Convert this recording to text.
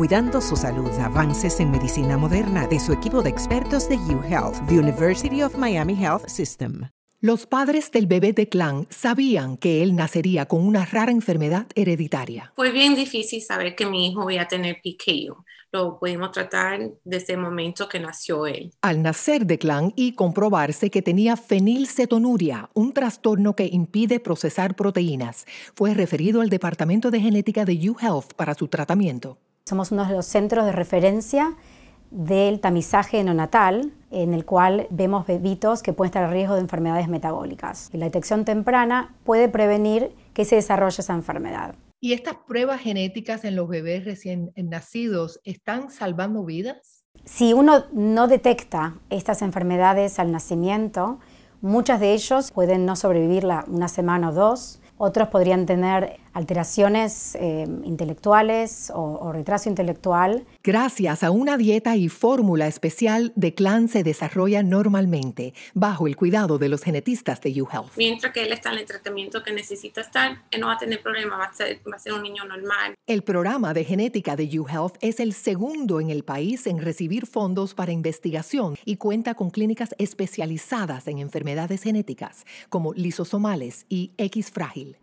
cuidando su salud, avances en medicina moderna de su equipo de expertos de UHealth, The University of Miami Health System. Los padres del bebé de Clan sabían que él nacería con una rara enfermedad hereditaria. Fue bien difícil saber que mi hijo iba a tener piqueo. Lo pudimos tratar desde el momento que nació él. Al nacer de Clan y comprobarse que tenía fenilcetonuria, un trastorno que impide procesar proteínas, fue referido al Departamento de Genética de UHealth para su tratamiento. Somos uno de los centros de referencia del tamizaje neonatal, en el cual vemos bebitos que pueden estar a riesgo de enfermedades metabólicas. la detección temprana puede prevenir que se desarrolle esa enfermedad. ¿Y estas pruebas genéticas en los bebés recién nacidos están salvando vidas? Si uno no detecta estas enfermedades al nacimiento, muchas de ellos pueden no sobrevivir una semana o dos, otros podrían tener alteraciones eh, intelectuales o, retraso intelectual. Gracias a una dieta y fórmula especial, de clan se desarrolla normalmente bajo el cuidado de los genetistas de YouHealth. Mientras que él está en el tratamiento que necesita estar, no va a tener problema, va a ser, un niño normal. El programa de genética de YouHealth es el segundo en el país en recibir fondos para investigación y cuenta con clínicas especializadas en enfermedades genéticas como lisosomales y X frágil.